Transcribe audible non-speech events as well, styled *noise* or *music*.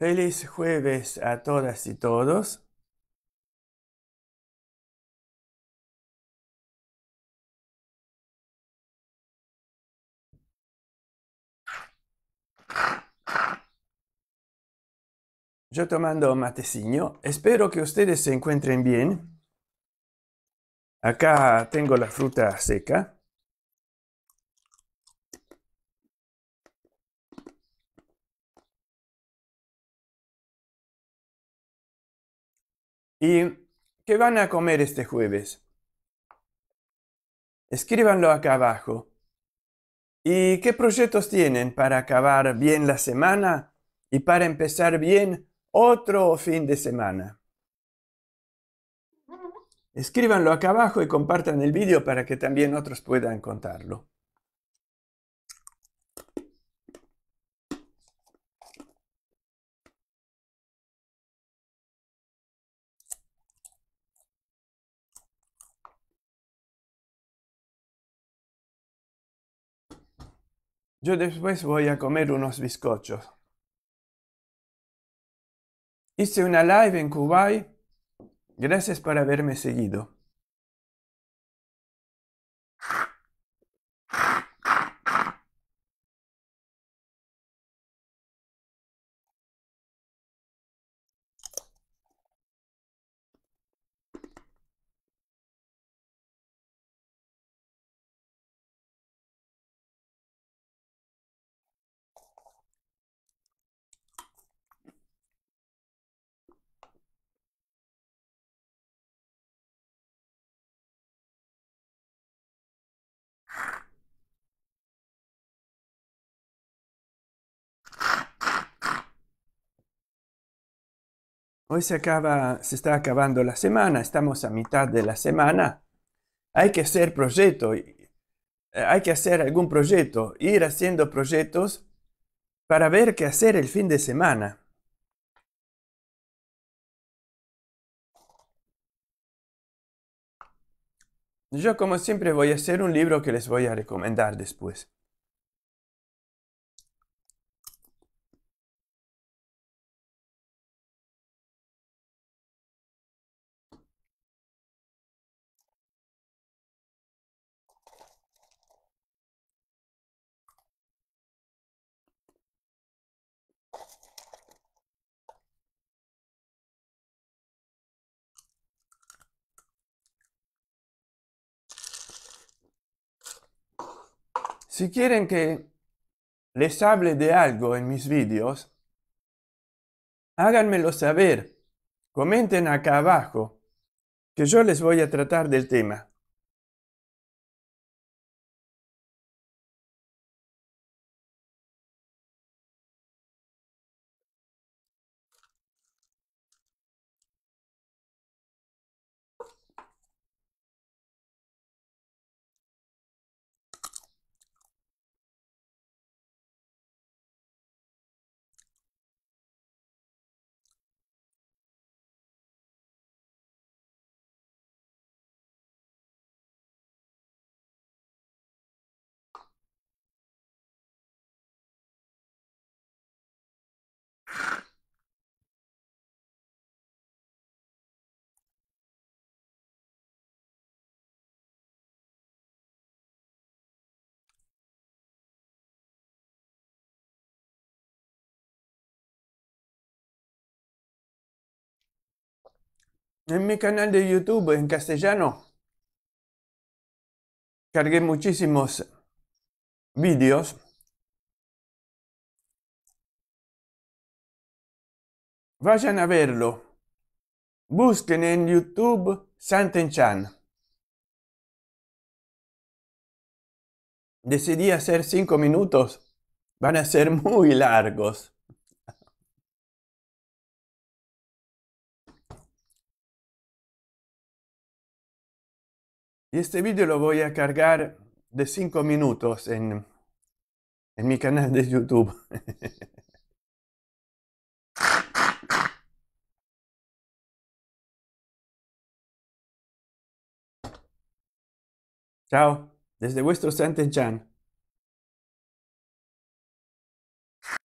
Feliz jueves a todas y todos. Yo tomando mateciño, espero que ustedes se encuentren bien. Acá tengo la fruta seca. ¿Y qué van a comer este jueves? Escríbanlo acá abajo. ¿Y qué proyectos tienen para acabar bien la semana y para empezar bien otro fin de semana? Escríbanlo acá abajo y compartan el vídeo para que también otros puedan contarlo. Yo después voy a comer unos bizcochos. Hice una live en Kuwait. Gracias por haberme seguido. Hoy se acaba, se está acabando la semana, estamos a mitad de la semana. Hay que hacer proyectos, eh, hay que hacer algún proyecto, ir haciendo proyectos para ver qué hacer el fin de semana. Yo como siempre voy a hacer un libro que les voy a recomendar después. Si quieren que les hable de algo en mis vídeos, háganmelo saber. Comenten acá abajo que yo les voy a tratar del tema. en mi canal de YouTube en castellano cargué muchísimos vídeos vayan a verlo busquen en YouTube Santenchan. decidí hacer cinco minutos van a ser muy largos este vídeo lo voy a cargar de 5 minutos en, en mi canal de YouTube. *laughs* Chao, desde vuestro Saint Chan.